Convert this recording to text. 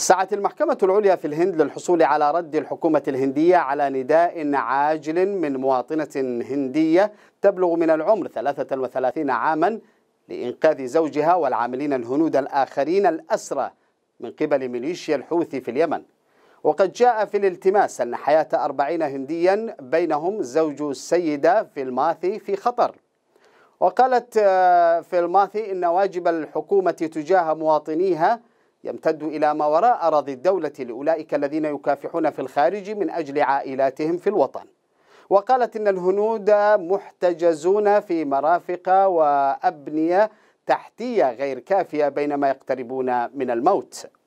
سعت المحكمة العليا في الهند للحصول على رد الحكومة الهندية على نداء عاجل من مواطنة هندية تبلغ من العمر 33 عاما لإنقاذ زوجها والعاملين الهنود الآخرين الأسرى من قبل ميليشيا الحوثي في اليمن وقد جاء في الالتماس أن حياة أربعين هنديا بينهم زوج السيدة في الماثي في خطر وقالت آه، في الماثي إن واجب الحكومة تجاه مواطنيها يمتد إلى ما وراء أراضي الدولة لأولئك الذين يكافحون في الخارج من أجل عائلاتهم في الوطن وقالت إن الهنود محتجزون في مرافق وأبنية تحتية غير كافية بينما يقتربون من الموت